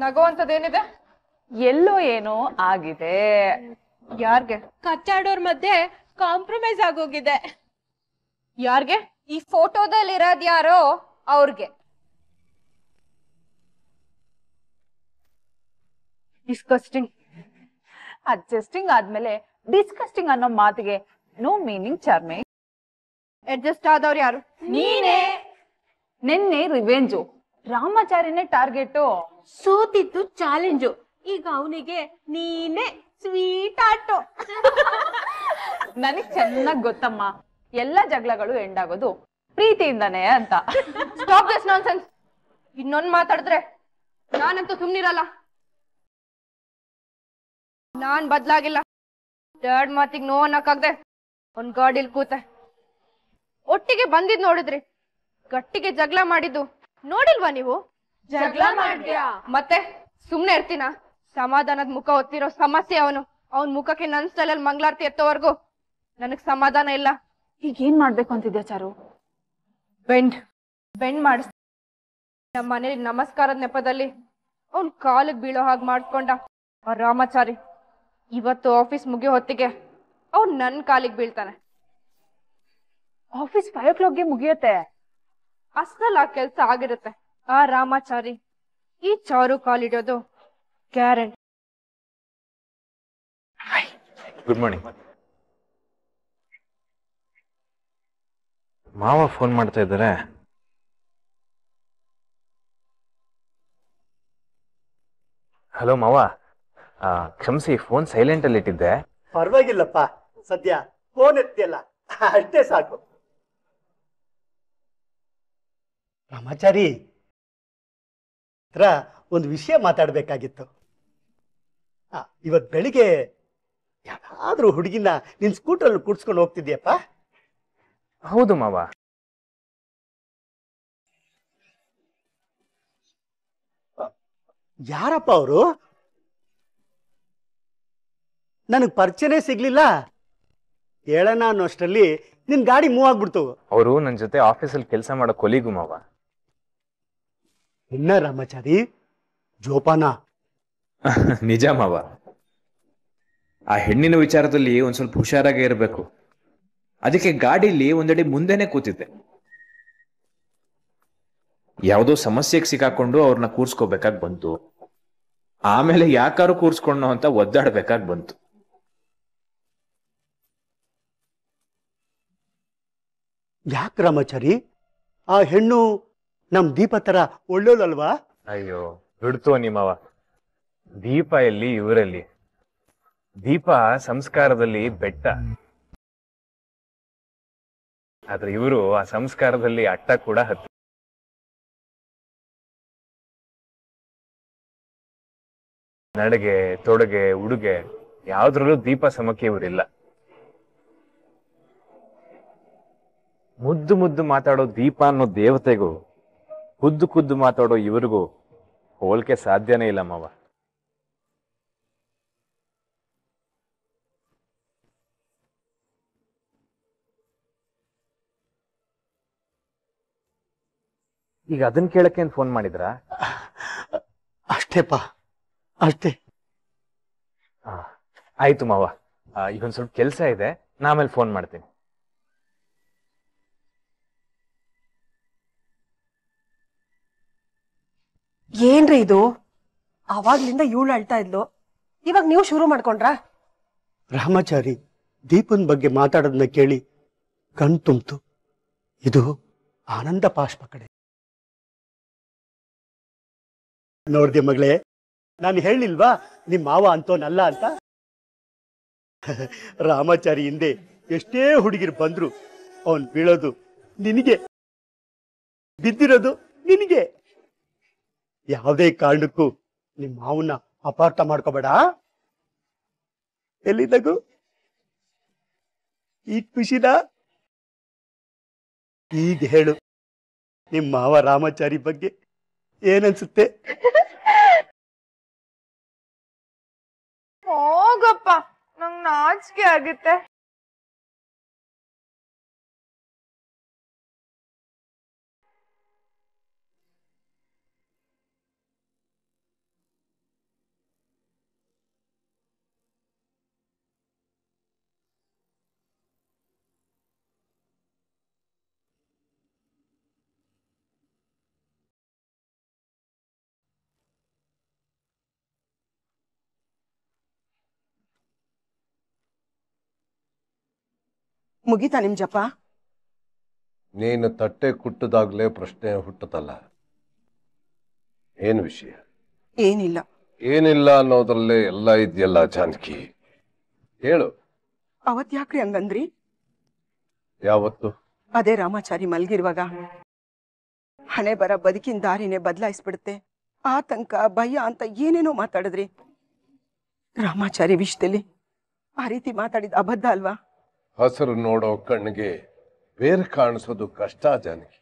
ನಗುವಂತದೇನಿದೆ ಎಲ್ಲೋ ಏನೋ ಆಗಿದೆ ಯಾರ್ಗೆ ಕಚ್ಚಾಡೋರ್ ಮಧ್ಯೆ ಕಾಂಪ್ರಮೈಸ್ ಆಗೋಗಿದೆ ಯಾರ್ಗೆ ಈ ಫೋಟೋದಲ್ಲಿ ಇರೋದ್ ಯಾರೋ ಅವ್ರಿಗೆ ಡಿಸ್ಕಸ್ಟಿಂಗ್ ಅಡ್ಜಸ್ಟಿಂಗ್ ಆದ್ಮೇಲೆ ಡಿಸ್ಕಸ್ಟಿಂಗ್ ಅನ್ನೋ ಮಾತಿಗೆ ನೋ ಮೀನಿಂಗ್ ಚರ್ಮೆ ಅಡ್ಜಸ್ಟ್ ಆದವ್ರು ಯಾರು ನೀನೇ ನಿನ್ನೆ ರಿವೆಂಜು ರಾಮಾಚಾರ್ಯನೇ ಟಾರ್ಗೆಟ್ ಸೋತಿದ್ದು ಚಾಲೆಂಜು ಈಗ ಅವನಿಗೆ ನೀನೇ ಸ್ವೀಟ್ ಆಟೋ ನನಗ್ ಚೆನ್ನಾಗ್ ಗೊತ್ತಮ್ಮ ಎಲ್ಲಾ ಜಗಳಗಳು ಎಂಡ್ ಆಗೋದು ಪ್ರೀತಿಯಿಂದಾನೆ ಅಂತ ಸ್ಟಾಪ್ ದಿಸ್ ಸೆನ್ಸ್ ಇನ್ನೊಂದ್ ಮಾತಾಡಿದ್ರೆ ನಾನಂತೂ ಸುಮ್ನಿರಲ್ಲ ನಾನ್ ಬದ್ಲಾಗಿಲ್ಲ ಡ್ಯಾಡ್ ಮಾತಿಗ್ ನೋ ಅನ್ನಕ್ಕಾಗ್ದೆ ಒಂದ್ ಗಾಡಿಲ್ ಕೂತ ಒಟ್ಟಿಗೆ ಬಂದಿದ್ ನೋಡಿದ್ರಿ ಗಟ್ಟಿಗೆ ಜಗಳ ಮಾಡಿದ್ದು ನೋಡಿಲ್ವಾ ನೀವು ಜಗಳ ಮಾಡಿದ್ಯಾ ಮತ್ತೆ ಸುಮ್ನೆ ಇರ್ತೀನ ಸಮಾಧಾನದ ಮುಖ ಒತ್ತಿರೋ ಸಮಸ್ಯೆ ಅವನು ಅವನ್ ಮುಖಕ್ಕೆ ನನ್ ಸ್ಟೈಲಲ್ಲಿ ಮಂಗ್ಲಾರ್ತಿ ಎತ್ತೋವರೆಗೂ ನನಗ್ ಸಮಾಧಾನ ಇಲ್ಲ ಈಗ ಏನ್ ಮಾಡ್ಬೇಕು ಅಂತಿದ್ಯಾ ಚಾರು ಬೆಂಡ್ ಬೆಂಡ್ ಮಾಡಿಸ್ ನಮ್ಮ ಮನೇಲಿ ನಮಸ್ಕಾರದ ನೆಪದಲ್ಲಿ ಅವ್ನ್ ಕಾಲಿಗೆ ಬೀಳೋ ಹಾಗೆ ಮಾಡ್ಕೊಂಡ ರಾಮಾಚಾರಿ ಇವತ್ತು ಆಫೀಸ್ ಮುಗಿಯೋ ಹೊತ್ತಿಗೆ ಅವ್ ನನ್ ಕಾಲಿಗೆ ಬೀಳ್ತಾನೆ ಆಫೀಸ್ ಫೈವ್ ಓ ಕ್ಲಾಕ್ಗೆ ಮುಗಿಯುತ್ತೆ ಅಷ್ಟಲ್ಲ ಆ ಕೆಲ್ಸ ಆಗಿರುತ್ತೆ ಆ ರಾಮಾಚಾರಿ ಈ ಚಾರು ಕಾಲಿಡೋದು ಗ್ಯಾರಂಟಿ ಗುಡ್ ಮಾರ್ನಿಂಗ್ ಮಾವ ಫೋನ್ ಮಾಡ್ತಾ ಇದ್ದಾರೆ ಹಲೋ ಮಾವ ಕ್ಷಮಿಸಿ ಫೋನ್ ಸೈಲೆಂಟ್ ಅಲ್ಲಿ ಇಟ್ಟಿದ್ದೆ ಪರವಾಗಿಲ್ಲಪ್ಪ ಸದ್ಯ ಫೋನ್ ಎತ್ತಿಯಲ್ಲ ಅಷ್ಟೇ ಸಾಕು ಬ್ರಹ್ಮಚಾರಿ ಒಂದು ವಿಷಯ ಮಾತಾಡಬೇಕಾಗಿತ್ತು ಇವತ್ತು ಬೆಳಿಗ್ಗೆ ಯಾರಾದ್ರೂ ಹುಡುಗಿನ ನಿನ್ ಸ್ಕೂಟ್ರಲ್ಲಿ ಕುಡ್ಸ್ಕೊಂಡು ಹೋಗ್ತಿದ್ಯಪ್ಪ ಹೌದು ಮಾವ ಯಾರಪ್ಪ ಅವರು ನನಗೆ ಪರಿಚಯನೇ ಸಿಗ್ಲಿಲ್ಲ ಹೇಳೋಣ ಅನ್ನೋ ಅಷ್ಟರಲ್ಲಿ ನಿನ್ ಗಾಡಿ ಮೂವ್ ಆಗ್ಬಿಡ್ತು ಅವರು ನನ್ನ ಜೊತೆ ಆಫೀಸಲ್ಲಿ ಕೆಲಸ ಮಾಡೋ ಕೊಲಿಗು ಮಾವ ಇನ್ನ ರಾಮಾಚಾರಿ ಜೋಪಾನ ನಿಜ ಮಾವ ಆ ಹೆಣ್ಣಿನ ವಿಚಾರದಲ್ಲಿ ಒಂದ್ ಸ್ವಲ್ಪ ಹುಷಾರಾಗೇ ಇರಬೇಕು ಅದಕ್ಕೆ ಗಾಡಿಲಿ ಒಂದಡಿ ಮುಂದೆನೆ ಕೂತಿದ್ದೆ ಯಾವುದೋ ಸಮಸ್ಯೆಗೆ ಸಿಕ್ಕಾಕೊಂಡು ಅವ್ರನ್ನ ಕೂರ್ಸ್ಕೋಬೇಕಾಗಿ ಬಂತು ಆಮೇಲೆ ಯಾಕಾರು ಕೂರ್ಸ್ಕೊಂಡು ಅಂತ ಒದ್ದಾಡ್ಬೇಕಾಗಿ ಬಂತು ಯಾಕೆ ರಾಮಾಚಾರಿ ಆ ಹೆಣ್ಣು ನಮ್ ದೀಪ ತರ ಒಳ್ಳೇದಲ್ವಾ ಅಯ್ಯೋ ಬಿಡ್ತು ನಿಮ್ಮವ ದೀಪ ಎಲ್ಲಿ ಇವರಲ್ಲಿ ದೀಪ ಸಂಸ್ಕಾರದಲ್ಲಿ ಬೆಟ್ಟ ಆದ್ರೆ ಇವರು ಆ ಸಂಸ್ಕಾರದಲ್ಲಿ ಅಟ್ಟ ಕೂಡ ಹತ್ತ ನಡಗೆ ತೊಡಗೆ ಉಡುಗೆ ಯಾವ್ದ್ರಲ್ಲೂ ದೀಪ ಸಮಕ್ಕೆ ಇವರಿಲ್ಲ ಮುದ್ದು ಮುದ್ದು ಮಾತಾಡೋ ದೀಪ ಅನ್ನೋ ದೇವತೆಗೂ ಕುದ್ದು ಕುದ್ದು ಮಾತಾಡೋ ಇವ್ರಿಗೂ ಹೋಲಿಕೆ ಸಾಧ್ಯನೇ ಇಲ್ಲ ಮಾವ ಈಗ ಅದನ್ನ ಕೇಳಕ್ಕೆ ಏನ್ ಫೋನ್ ಮಾಡಿದ್ರ ಅಷ್ಟೇಪ್ಪ ಅಷ್ಟೇ ಆಯ್ತು ಮಾವ ಆ, ಸ್ವಲ್ಪ ಕೆಲಸ ಇದೆ ನಾ ಆಮೇಲೆ ಫೋನ್ ಮಾಡ್ತೀನಿ ಏನ್ರಿ ಇದು ಅವಾಗ್ಲಿಂದ ಇವಳು ಅಳ್ತಾ ಇದ್ಲು ಇವಾಗ ನೀವು ಶುರು ಮಾಡ್ಕೊಂಡ್ರಾ ರಾಮಾಚಾರಿ ದೀಪನ್ ಬಗ್ಗೆ ಮಾತಾಡೋದನ್ನ ಕೇಳಿ ಕಣ್ ತುಂಬ್ತು ಇದು ಆನಂದ ಪಾಶ್ಪ ಕಡೆ ನೋಡ್ದೆ ಮಗಳೇ ನಾನು ಹೇಳಿಲ್ವಾ ನಿಮ್ ಮಾವ ಅಂತೋನಲ್ಲ ಅಂತ ರಾಮಾಚಾರಿ ಹಿಂದೆ ಎಷ್ಟೇ ಹುಡುಗಿರು ಬಂದ್ರು ಅವನ್ ಬೀಳೋದು ನಿನಗೆ ಬಿದ್ದಿರೋದು ನಿನಗೆ ಯಾವುದೇ ಕಾರಣಕ್ಕೂ ನಿಮ್ಮ ಮಾವನ್ನ ಅಪಾರ್ಥ ಮಾಡ್ಕೋಬೇಡ ಎಲ್ಲಿದ್ದಾಗು ಈ ಖುಷಿನ ಈಗ ಹೇಳು ನಿಮ್ ಮಾವ ರಾಮಾಚಾರಿ ಬಗ್ಗೆ ಏನನ್ಸುತ್ತೆ ಹೋಗಪ್ಪ ನಂಗ್ ನಾಚಿಕೆ ಆಗುತ್ತೆ ಮುಗೀತಾ ನಿಮ್ ಜಪ ನೀನು ತಟ್ಟೆ ಕುಟ್ಟದಾಗ್ಲೇ ಪ್ರಶ್ನೆ ಹುಟ್ಟತಲ್ಲ ಏನ್ ವಿಷಯ ಏನಿಲ್ಲ ಏನಿಲ್ಲ ಅನ್ನೋದ್ರಲ್ಲೇ ಎಲ್ಲ ಇದೆಯಲ್ಲ ಜಾನಕಿ ಹೇಳು ಅವತ್ ಯಾಕ್ರಿ ಹಂಗಂದ್ರಿ ಯಾವತ್ತು ಅದೇ ರಾಮಾಚಾರಿ ಮಲ್ಗಿರುವಾಗ ಹಣೆ ಬರ ಬದುಕಿನ ದಾರಿನೇ ಬದಲಾಯಿಸ್ಬಿಡುತ್ತೆ ಆತಂಕ ಭಯ ಅಂತ ಏನೇನೋ ಮಾತಾಡಿದ್ರಿ ರಾಮಾಚಾರಿ ವಿಷಯದಲ್ಲಿ ಆ ರೀತಿ ಮಾತಾಡಿದ ಅಬದ್ಧ ಅಲ್ವಾ ಹಸಿರು ನೋಡೋ ಕಣ್ಣಿಗೆ ಬೇರೆ ಕಾಣಿಸೋದು ಕಷ್ಟ ಜನಕ್ಕೆ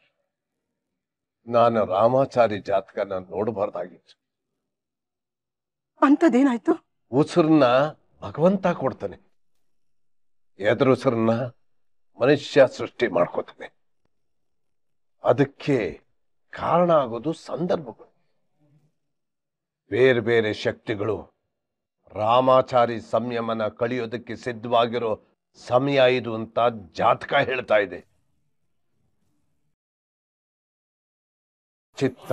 ನಾನು ರಾಮಾಚಾರಿ ಜಾತಕನ ನೋಡಬಾರ್ದಾಗಿತ್ತು ಅಂತದೇನಾಯ್ತು ಉಸಿರನ್ನ ಭಗವಂತ ಕೊಡ್ತಾನೆ ಎದುರುಸಿರನ್ನ ಮನುಷ್ಯ ಸೃಷ್ಟಿ ಮಾಡ್ಕೋತಾನೆ ಅದಕ್ಕೆ ಕಾರಣ ಆಗೋದು ಸಂದರ್ಭಗಳು ಬೇರೆ ಬೇರೆ ಶಕ್ತಿಗಳು ರಾಮಾಚಾರಿ ಸಂಯಮನ ಕಳಿಯೋದಕ್ಕೆ ಸಿದ್ಧವಾಗಿರೋ ಸಮಯ ಇದು ಅಂತ ಜಾತಕ ಹೇಳ್ತಾ ಇದೆ ಚಿತ್ತ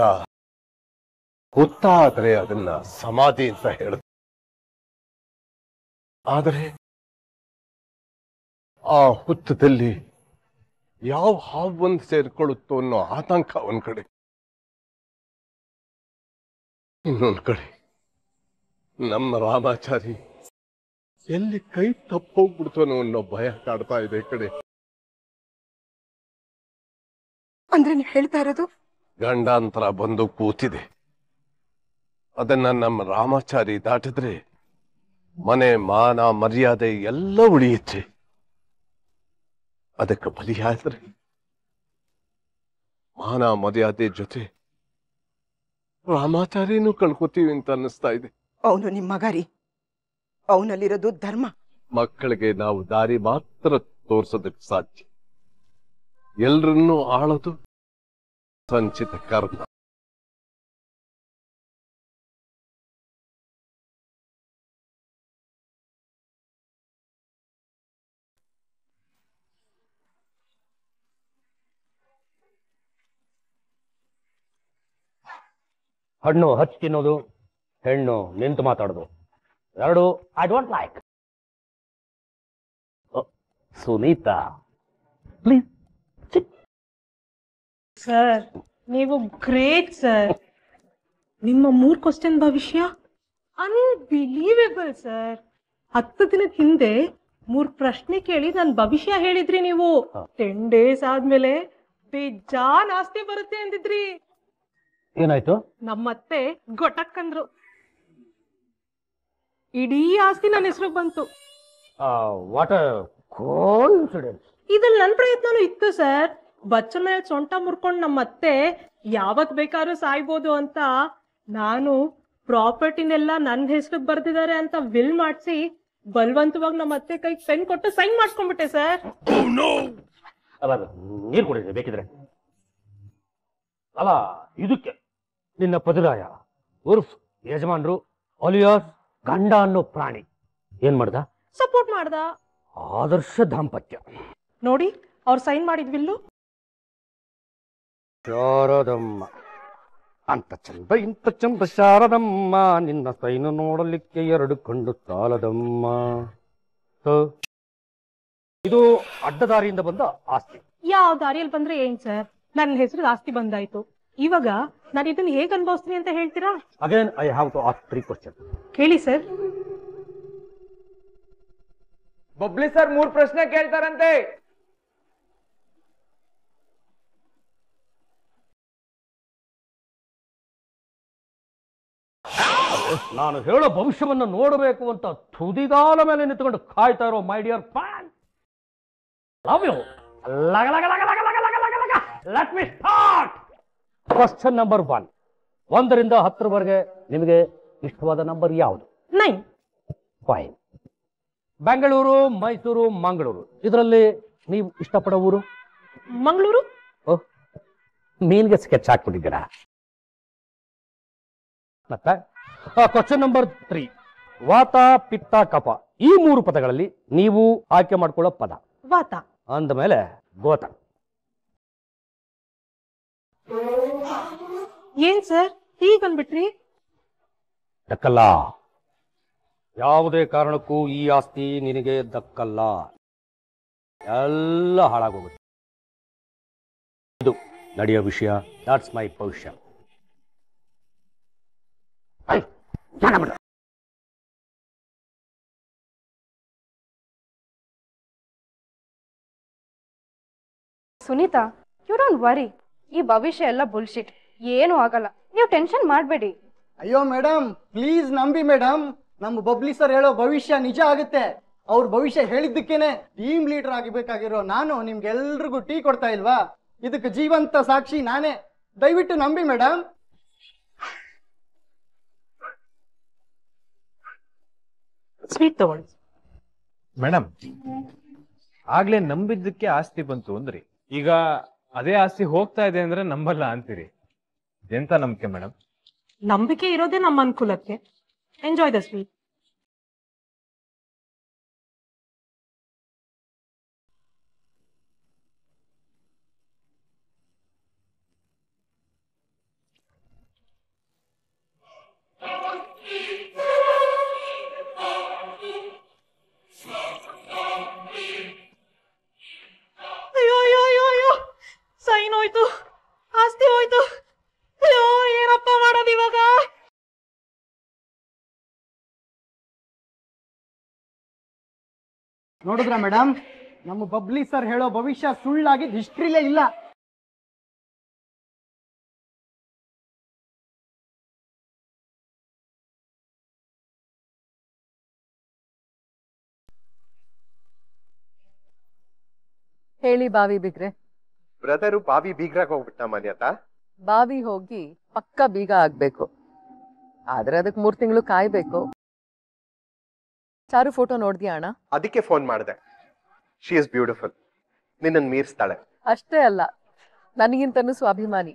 ಹುತ್ತ ಅದನ್ನ ಸಮಾಧಿ ಅಂತ ಹೇಳ್ತಾರೆ ಆದರೆ ಆ ಹುತ್ತದಲ್ಲಿ ಯಾವ ಹಾವೊಂದು ಸೇರ್ಕೊಳ್ಳುತ್ತೋ ಅನ್ನೋ ಆತಂಕ ಒಂದ್ ಕಡೆ ಇನ್ನೊಂದು ಕಡೆ ನಮ್ಮ ರಾಮಾಚಾರಿ ಎಲ್ಲಿ ಕೈ ತಪ್ಪೋಗ್ಬಿಡ್ತಾನೋ ಅನ್ನೋ ಭಯ ಕಾಡ್ತಾ ಇದೆ ಈ ಕಡೆ ಅಂದ್ರೆ ನೀವು ಹೇಳ್ತಾ ಇರೋದು ಗಂಡಾಂತರ ಬಂದು ಕೂತಿದೆ ಅದನ್ನ ನಮ್ಮ ರಾಮಾಚಾರಿ ದಾಟಿದ್ರೆ ಮನೆ ಮಾನ ಮರ್ಯಾದೆ ಎಲ್ಲ ಉಳಿಯುತ್ತೆ ಅದಕ್ಕೆ ಬಲಿಯಾದ್ರೆ ಮಾನ ಮರ್ಯಾದೆ ಜೊತೆ ರಾಮಾಚಾರಿನೂ ಕಳ್ಕೊತೀವಿ ಅಂತ ಅನ್ನಿಸ್ತಾ ಇದೆ ಅವನು ನಿಮ್ಮ ಗಾರಿ ಅವನಲ್ಲಿರೋದು ಧರ್ಮ ಮಕ್ಕಳಿಗೆ ನಾವು ದಾರಿ ಮಾತ್ರ ತೋರಿಸೋದಕ್ಕೆ ಸಾಧ್ಯ ಎಲ್ರನ್ನೂ ಆಳದು ಸಂಚಿತ ಕರ್ಮ ಹಣ್ಣು ಹಚ್ಚಿ ತಿನ್ನೋದು ಹೆಣ್ಣು ನಿಂತು ಮಾತಾಡೋದು ಎರಡು I don't like Sunita please sir ನೀವು ಗ್ರೇಟ್ ಸರ್ ನಿಮ್ಮ ಮೂರ್ ಕ್ವಶನ್ ಭವಿಷ್ಯ ಅನ್ಬಿಲೀವೇಬಲ್ ಸರ್ ಹತ್ತು ದಿನದ ಹಿಂದೆ ಮೂರ್ ಪ್ರಶ್ನೆ ಕೇಳಿ ನನ್ ಭವಿಷ್ಯ ಹೇಳಿದ್ರಿ ನೀವು ಟೆನ್ ಡೇಸ್ ಆದ್ಮೇಲೆ ಬೇಜಾನ್ ಆಸ್ತಿ ಬರುತ್ತೆ ಅಂದಿದ್ರಿ ಏನಾಯ್ತು ನಮ್ಮತ್ತೆ ಗೊಟ್ಟಕ್ಕಂದ್ರು ಇಡೀ ಆಸ್ತಿ ನನ್ನ ಹೆಸರಿಗೆ ಬಂತು ವಾಟ್ ಇದ್ರಲ್ಲಿ ನನ್ನ ಪ್ರಯತ್ನನೂ ಇತ್ತು ಸರ್ ಬಚ್ಚನ ಸೊಂಟ ಮುರ್ಕೊಂಡು ನಮ್ಮ ಅತ್ತೆ ಯಾವತ್ ಬೇಕಾದ್ರೂ ಸಾಯ್ಬೋದು ಅಂತ ನಾನು ಪ್ರಾಪರ್ಟಿನೆಲ್ಲ ನನ್ನ ಹೆಸರಿಗೆ ಬರ್ದಿದ್ದಾರೆ ಅಂತ ವಿಲ್ ಮಾಡಿಸಿ ಬಲವಂತವಾಗಿ ನಮ್ಮ ಅತ್ತೆ ಕೈಗೆ ಪೆನ್ ಕೊಟ್ಟು ಸೈನ್ ಮಾಡ್ಕೊಂಡ್ಬಿಟ್ಟೆ ಸರ್ oh, ನೀರು ಕೊಡಿದ್ರೆ ಬೇಕಿದ್ರೆ ಅಲ್ಲ ಇದಕ್ಕೆ ನಿನ್ನ ಪದರಾಯ ಉರ್ಫ್ ಯಜಮಾನ್ರು ಅಲಿಯಾಸ್ ಗಂಡ ಅನ್ನೋ ಪ್ರಾಣಿ ಏನ್ ಮಾಡ್ದ ಸಪೋರ್ಟ್ ಮಾಡ್ದ ಆದರ್ಶ ದಾಂಪತ್ಯ ನೋಡಿ ಅವ್ರು ಸೈನ್ ಮಾಡಿದ್ವಿಲ್ಲು ಶಾರದಮ್ಮ ಅಂತ ಚಂದ ಇಂಥ ಚಂದ ಶಾರದಮ್ಮ ನಿನ್ನ ಸೈನು ನೋಡಲಿಕ್ಕೆ ಎರಡು ಕಂಡು ತಾಲದಮ್ಮ ಇದು ಅಡ್ಡದಾರಿಯಿಂದ ಬಂದ ಆಸ್ತಿ ಯಾವ ದಾರಿಯಲ್ಲಿ ಬಂದ್ರೆ ಏನ್ ಸರ್ ನನ್ನ ಹೆಸರು ಆಸ್ತಿ ಬಂದಾಯ್ತು ಇವಾಗ ನಾನು ಇದನ್ನ ಹೇಗ್ ಅನುಭವಿಸ್ತೀನಿ ಅಂತ ಹೇಳ್ತೀರಾ again I have to ask three question ಕೇಳಿ ಸರ್ ಬಬ್ಲಿ ಸರ್ ಮೂರ್ ಪ್ರಶ್ನೆ ಕೇಳ್ತಾರಂತೆ ನಾನು ಹೇಳೋ ಭವಿಷ್ಯವನ್ನು ನೋಡಬೇಕು ಅಂತ ತುದಿಗಾಲ ಮೇಲೆ ನಿಂತ್ಕೊಂಡು ಕಾಯ್ತಾ ಇರೋ my dear fan love you ಲಗ ಲಗ ಲಗ ಲಗ ಲಗ ಲಗ ಲಗ let me start question number one ಒಂದರಿಂದ ಹತ್ತರವರೆಗೆ ನಿಮಗೆ ಇಷ್ಟವಾದ ನಂಬರ್ ಯಾವುದು ನೈನ್ ಫೈನ್ ಬೆಂಗಳೂರು ಮೈಸೂರು ಮಂಗಳೂರು ಇದರಲ್ಲಿ ನೀವು ಇಷ್ಟಪಡೋ ಊರು ಮಂಗಳೂರು ಓಹ್ ಮೀನ್ಗೆ ಸ್ಕೆಚ್ ಹಾಕ್ಬಿಟ್ಟಿದ್ದೀರಾ ಮತ್ತೆ ಕ್ವಶನ್ ನಂಬರ್ ತ್ರೀ ವಾತ ಪಿತ್ತ ಕಪ ಈ ಮೂರು ಪದಗಳಲ್ಲಿ ನೀವು ಆಯ್ಕೆ ಮಾಡ್ಕೊಳ್ಳೋ ಪದ ವಾತ ಅಂದ ಮೇಲೆ ಗೋತ ಏನ್ ಸರ್ ಈಗ ಬಂದ್ಬಿಟ್ರಿ ದಕ್ಕಲ್ಲ ಯಾವುದೇ ಕಾರಣಕ್ಕೂ ಈ ಆಸ್ತಿ ನಿನಗೆ ದಕ್ಕಲ್ಲ ಎಲ್ಲ ಹಾಳಾಗೋಗುತ್ತೆ ಇದು ನಡೆಯೋ ವಿಷಯ ದಾಟ್ಸ್ ಮೈ ಭವಿಷ್ಯ ಸುನೀತಾ ಯು ಡೋಂಟ್ ವರಿ ಈ ಭವಿಷ್ಯ ಎಲ್ಲ ಬುಲ್ಶಿಟ್ ಏನು ಆಗಲ್ಲ ನೀವು ಟೆನ್ಷನ್ ಮಾಡಬೇಡಿ ಅಯ್ಯೋ ಮೇಡಮ್ ಪ್ಲೀಸ್ ನಂಬಿ ಮೇಡಮ್ ನಮ್ಮ ಬಬ್ಲಿ ಸರ್ ಹೇಳೋ ಭವಿಷ್ಯ ನಿಜ ಆಗುತ್ತೆ ಅವ್ರ ಭವಿಷ್ಯ ಹೇಳಿದ್ದಕ್ಕೇನೆ ಟೀಮ್ ಲೀಡರ್ ಆಗಬೇಕಾಗಿರೋ ನಾನು ನಿಮ್ಗೆಲ್ರಿಗೂ ಟೀ ಕೊಡ್ತಾ ಇಲ್ವಾ ಇದಕ್ಕೆ ಜೀವಂತ ಸಾಕ್ಷಿ ನಾನೇ ದಯವಿಟ್ಟು ನಂಬಿ ಮೇಡಮ್ ಸ್ವೀಟ್ ತಗೊಳ್ಳಿ ಮೇಡಮ್ ಆಗ್ಲೇ ನಂಬಿದ್ದಕ್ಕೆ ಆಸ್ತಿ ಬಂತು ಅಂದ್ರಿ ಈಗ ಅದೇ ಆಸ್ತಿ ಹೋಗ್ತಾ ಇದೆ ಅಂದ್ರೆ ನಂಬಲ್ಲ ಅಂತೀರಿ ಎಂತ ನಂಬಿಕೆ ಮೇಡಮ್ ನಂಬಿಕೆ ಇರೋದೇ ನಮ್ಮ ಅನುಕೂಲಕ್ಕೆ ಎಂಜಾಯ್ ದ ಸ್ವೀಟ್ ನೋಡಿದ್ರ ಮೇಡಮ್ ನಮ್ಮ ಬಬ್ಲಿ ಸರ್ ಹೇಳೋ ಭವಿಷ್ಯ ಸುಳ್ಳಾಗಿ ಹಿಸ್ಟ್ರಿಲೇ ಇಲ್ಲ ಹೇಳಿ ಬಾವಿ ಬಿಗ್ರೆ ಬ್ರದರು ಬಾವಿ ಬೀಗ್ರಾಗ ಹೋಗ್ಬಿಟ್ಟ ಮಾನ್ಯತ ಬಾವಿ ಹೋಗಿ ಪಕ್ಕ ಬೀಗ ಆಗ್ಬೇಕು ಆದ್ರೆ ಅದಕ್ಕೆ ಮೂರ್ ತಿಂಗಳು ಕಾಯ್ಬೇಕು ಚಾರು ಫೋಟೋ ನೋಡಿದ್ಯಾ ಅಣ್ಣ ಅದಕ್ಕೆ ಫೋನ್ ಮಾಡಿದೆ ಶಿ ಇಸ್ ಬ್ಯೂಟಿಫುಲ್ ನಿನ್ನನ್ನು ಮೀರಿಸ್ತಾಳೆ ಅಷ್ಟೇ ಅಲ್ಲ ನನಗಿಂತನೂ ಸ್ವಾಭಿಮಾನಿ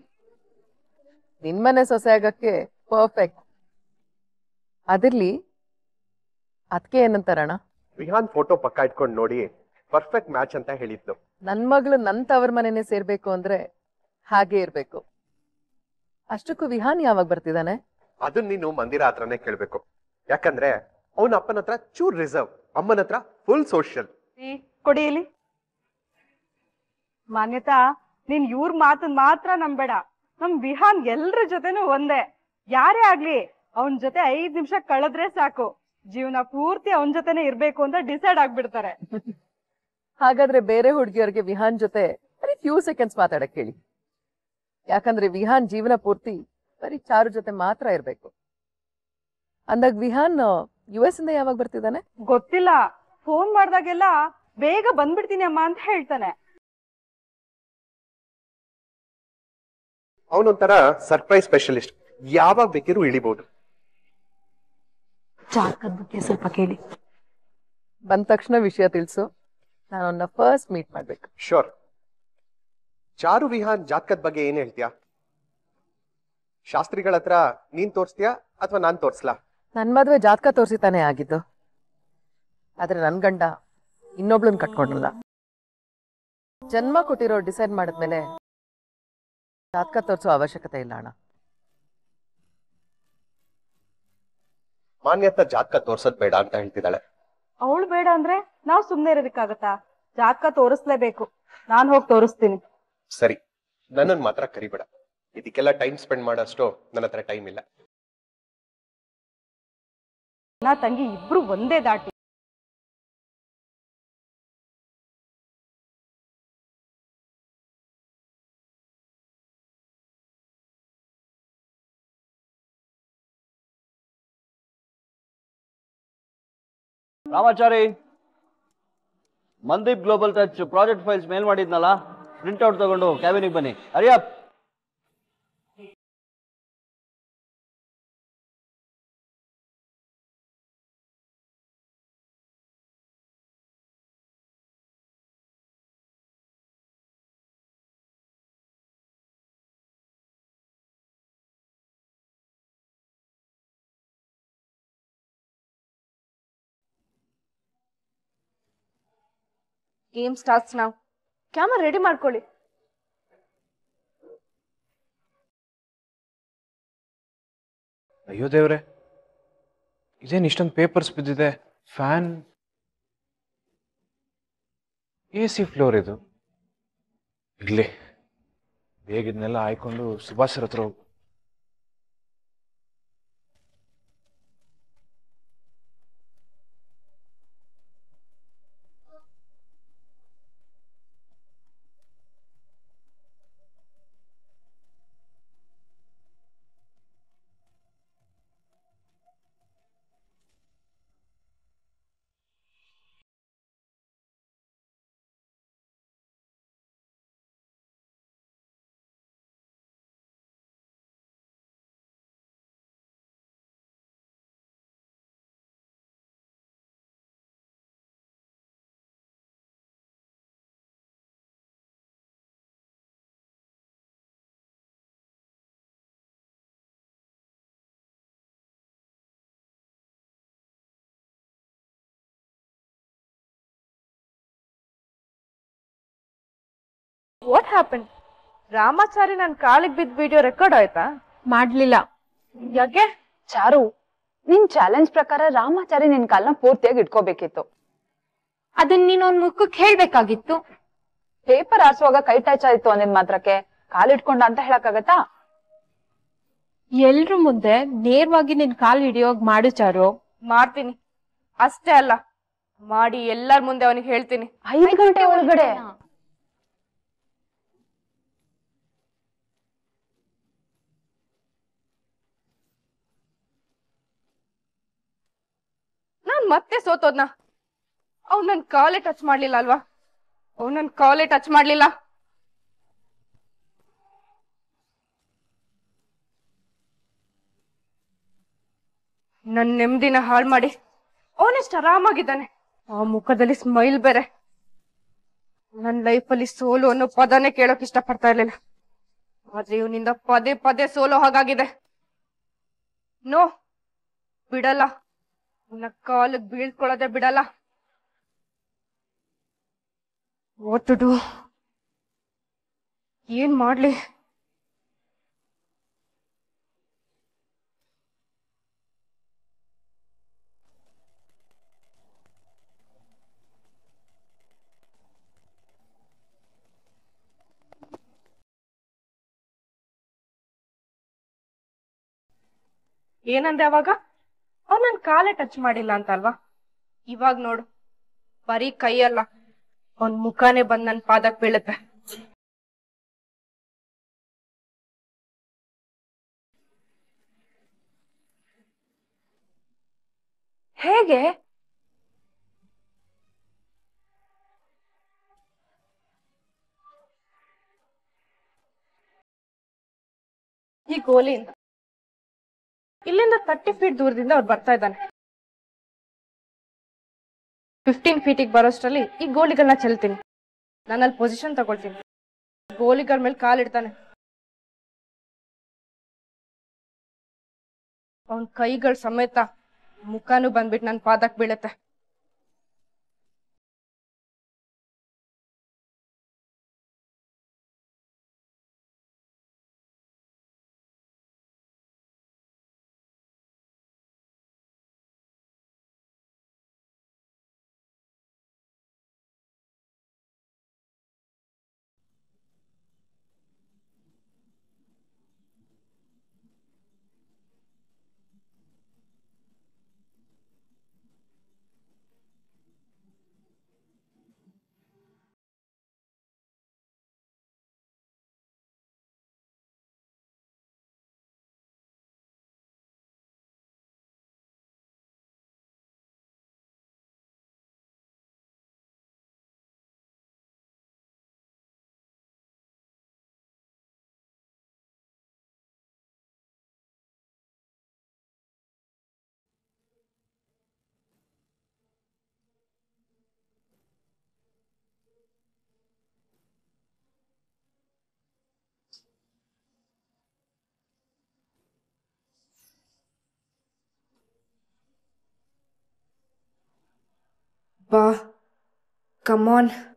ನಿನ್ಮನೆ ಸೊಸೆ ಪರ್ಫೆಕ್ಟ್ ಅದಿರ್ಲಿ ಅದಕ್ಕೆ ಏನಂತಾರಣ ವಿಹಾನ್ ಫೋಟೋ ಪಕ್ಕ ಇಟ್ಕೊಂಡು ನೋಡಿ ಪರ್ಫೆಕ್ಟ್ ಮ್ಯಾಚ್ ಅಂತ ಹೇಳಿದ್ದು ನನ್ ಮಗಳು ನನ್ನ ತವರ್ ಮನೆನೇ ಸೇರ್ಬೇಕು ಅಂದ್ರೆ ಹಾಗೆ ಇರ್ಬೇಕು ಅಷ್ಟಕ್ಕೂ ವಿಹಾನ್ ಯಾವಾಗ ಬರ್ತಿದ್ದಾನೆ ಅದನ್ನ ನೀನು ಮಂದಿರ ಹತ್ರನೇ ಕೇಳ್ಬೇಕು ಯಾಕಂದ್ರೆ ಅವನ ಅಪ್ಪನ ಹತ್ರ ಚೂರ್ ರಿಸರ್ವ್ ಅಮ್ಮನ ಹತ್ರ ಫುಲ್ ಸೋಷಿಯಲ್ ಕೊಡಿ ಮಾನ್ಯತಾ ನೀನ್ ಇವ್ರ ಮಾತನ್ ಮಾತ್ರ ನಂಬೇಡ ನಮ್ ವಿಹಾನ್ ಎಲ್ರ ಜೊತೆನೂ ಒಂದೇ ಯಾರೇ ಆಗ್ಲಿ ಅವನ್ ಜೊತೆ ಐದ್ ನಿಮಿಷ ಕಳೆದ್ರೆ ಸಾಕು ಜೀವನ ಪೂರ್ತಿ ಅವನ್ ಜೊತೆನೆ ಇರ್ಬೇಕು ಅಂತ ಡಿಸೈಡ್ ಆಗ್ಬಿಡ್ತಾರೆ ಹಾಗಾದ್ರೆ ಬೇರೆ ಹುಡುಗಿಯವ್ರಿಗೆ ವಿಹಾನ್ ಜೊತೆ ಬರೀ ಫ್ಯೂ ಸೆಕೆಂಡ್ಸ್ ಮಾತಾಡಕ್ ಹೇಳಿ ಯಾಕಂದ್ರೆ ವಿಹಾನ್ ಜೀವನ ಪೂರ್ತಿ ಬರೀ ಚಾರು ಜೊತೆ ಮಾತ್ರ ಇರ್ಬೇಕು ಅಂದಾಗ ವಿಹಾನ್ ಯು ಎಸ್ ಇಂದ ಯಾವಾಗ ಬರ್ತಿದ್ದಾನೆ ಗೊತ್ತಿಲ್ಲ ಫೋನ್ ಮಾಡಿದಾಗೆಲ್ಲ ಬೇಗ ಬಂದ್ಬಿಡ್ತೀನಿ ಅಮ್ಮ ಅಂತ ಹೇಳ್ತಾನೆ ಅವನೊಂಥರ ಸರ್ಪ್ರೈಸ್ ಸ್ಪೆಷಲಿಸ್ಟ್ ಯಾವಾಗ ಬೇಕಿದ್ರು ಇಳಿಬಹುದು ಬಗ್ಗೆ ಸ್ವಲ್ಪ ಕೇಳಿ ಬಂದ ತಕ್ಷಣ ವಿಷಯ ತಿಳಿಸು ನಾನು ಫಸ್ಟ್ ಮೀಟ್ ಮಾಡ್ಬೇಕು ಶೋರ್ ಚಾರು ವಿಹಾನ್ ಜಾತ್ಕದ ಬಗ್ಗೆ ಏನ್ ಹೇಳ್ತೀಯಾ ಶಾಸ್ತ್ರಿಗಳ ಹತ್ರ ನೀನ್ ತೋರಿಸ್ತೀಯಾ ಅಥವಾ ನಾನ್ ತೋರಿಸ್ಲಾ ನನ್ನ ಮದುವೆ ಜಾತಕ ತೋರಿಸಿ ಆಗಿದ್ದು ಆದರೆ ನನ್ನ ಗಂಡ ಇನ್ನೊಬ್ಳನ್ನ ಕಟ್ಕೊಂಡ್ರಲ್ಲ ಜನ್ಮ ಕೊಟ್ಟಿರೋ ಡಿಸೈಡ್ ಮಾಡಿದ್ಮೇಲೆ ಜಾತಕ ತೋರಿಸೋ ಅವಶ್ಯಕತೆ ಇಲ್ಲ ಅಣ್ಣ ಮಾನ್ಯತ ಜಾತಕ ತೋರ್ಸೋದ್ ಬೇಡ ಅಂತ ಹೇಳ್ತಿದ್ದಾಳೆ ಅವಳು ಬೇಡ ಅಂದ್ರೆ ನಾವು ಸುಮ್ನೆ ಇರೋದಕ್ಕಾಗತ್ತಾ ಜಾತಕ ತೋರಿಸ್ಲೇಬೇಕು ನಾನು ಹೋಗಿ ತೋರಿಸ್ತೀನಿ ಸರಿ ನನ್ನನ್ನು ಮಾತ್ರ ಕರಿಬೇಡ ಇದಕ್ಕೆಲ್ಲ ಟೈಮ್ ಸ್ಪೆಂಡ್ ಮಾಡೋಷ್ಟು ನನ್ನ ಹತ್ರ ಟೈಮ್ ಇಲ್ಲ ನಾ ತಂಗಿ ಇಬ್ರು ಒಂದೇ ದಾಟಿ Ramachari Mandeep global touch project files mail ಮಾಡಿದ್ನಲ್ಲ ಪ್ರಿಂಟ್ಔಟ್ ತಗೊಂಡು ಕ್ಯಾಬಿನಿಗೆ ಬನ್ನಿ ಅರಿಯಾ ಗೇಮ್ ಸ್ಟಾರ್ಟ್ಸ್ ನಾವು ಕ್ಯಾಮರಾ ರೆಡಿ ಮಾಡ್ಕೊಳ್ಳಿ ಅಯ್ಯೋ ದೇವ್ರೆ ಇದೇನು ಇಷ್ಟೊಂದು ಪೇಪರ್ಸ್ ಬಿದ್ದಿದೆ ಫ್ಯಾನ್ ಎ ಸಿ ಫ್ಲೋರ್ ಇದು ಇರಲಿ ಇದನ್ನೆಲ್ಲ ಆಯ್ಕೊಂಡು ಸುಭಾಷ್ ಹತ್ರ ಹೋಗು ವಾಟ್ ಹ್ಯಾಪನ್ ರಾಮಾಚಾರಿ ನನ್ ಕಾಲಿಗೆ ಬಿದ್ದ ವಿಡಿಯೋ ರೆಕಾರ್ಡ್ ಆಯ್ತಾ ಮಾಡ್ಲಿಲ್ಲ ಯಾಕೆ ಚಾರು ನಿನ್ ಚಾಲೆಂಜ್ ಪ್ರಕಾರ ರಾಮಾಚಾರಿ ನಿನ್ ಕಾಲ್ನ ಪೂರ್ತಿಯಾಗಿ ಇಟ್ಕೋಬೇಕಿತ್ತು ಅದನ್ನ ನೀನ್ ಅವ್ನ್ ಮುಖಕ್ಕೆ ಹೇಳ್ಬೇಕಾಗಿತ್ತು ಪೇಪರ್ ಆರಿಸುವಾಗ ಕೈ ಟಚ್ ಆಯ್ತು ಅಂದಿದ್ ಮಾತ್ರಕ್ಕೆ ಕಾಲಿಟ್ಕೊಂಡ ಅಂತ ಹೇಳಕ್ಕಾಗತ್ತಾ ಎಲ್ರು ಮುಂದೆ ನೇರವಾಗಿ ನಿನ್ ಕಾಲ್ ಹಿಡಿಯೋಗ್ ಮಾಡು ಚಾರು ಮಾಡ್ತೀನಿ ಅಷ್ಟೇ ಅಲ್ಲ ಮಾಡಿ ಎಲ್ಲಾರ್ ಮುಂದೆ ಅವನಿಗೆ ಹೇಳ್ತೀನಿ ಐದು ಗಂಟೆ ಒಳಗಡೆ ಮತ್ತೆ ಸೋತೋದ್ನ ಅವ್ ನನ್ ಕಾಲೇ ಟಚ್ ಮಾಡ್ಲಿಲ್ಲ ಅಲ್ವಾ ಅವ್ ನನ್ ಕಾಲೇ ಟಚ್ ಮಾಡ್ಲಿಲ್ಲ ನನ್ ನೆಮ್ಮದಿನ ಹಾಳು ಮಾಡಿ ಅವನಷ್ಟು ಆರಾಮಾಗಿದ್ದಾನೆ ಆ ಮುಖದಲ್ಲಿ ಸ್ಮೈಲ್ ಬೇರೆ ನನ್ ಅಲ್ಲಿ ಸೋಲು ಅನ್ನೋ ಪದನೇ ಕೇಳೋಕ್ ಇಷ್ಟ ಪಡ್ತಾ ಇರ್ಲಿಲ್ಲ ಆದ್ರೆ ಇವನಿಂದ ಪದೇ ಪದೇ ಸೋಲೋ ಹಾಗಾಗಿದೆ ನೋ ಬಿಡಲ್ಲ ನನ್ನ ಕಾಲಿಗೆ ಬೀಳ್ಕೊಳ್ಳೋದೆ ಬಿಡಲ್ಲ ಓದ್ಬಿಟ್ಟು ಏನ್ ಮಾಡ್ಲಿ ಏನಂದೆ ಅವಾಗ ಅವ್ರು ನನ್ ಕಾಲೇ ಟಚ್ ಮಾಡಿಲ್ಲ ಅಂತ ಅಲ್ವಾ ಇವಾಗ ನೋಡು ಬರೀ ಕೈಯಲ್ಲ ಅವನ್ ಮುಖಾನೇ ಬಂದ್ ನನ್ ಪಾದಕ್ ಬೀಳುತ್ತೆ ಹೇಗೆ ಈ ಗೋಲಿಯಿಂದ ಇಲ್ಲಿಂದ ತರ್ಟಿ ಫೀಟ್ ದೂರದಿಂದ ಅವ್ರು ಬರ್ತಾ ಇದ್ದಾನೆ ಫಿಫ್ಟೀನ್ ಫೀಟಿಗೆ ಬರೋಷ್ಟರಲ್ಲಿ ಈ ಗೋಲಿಗಳನ್ನ ಚೆಲ್ತೀನಿ ಅಲ್ಲಿ ಪೊಸಿಷನ್ ತಗೊಳ್ತೀನಿ ಗೋಲಿಗಳ ಮೇಲೆ ಕಾಲಿಡ್ತಾನೆ ಅವನ್ ಕೈಗಳ ಸಮೇತ ಮುಖಾನು ಬಂದ್ಬಿಟ್ಟು ನನ್ನ ಪಾದಕ್ ಬೀಳತ್ತೆ Ba, Come on.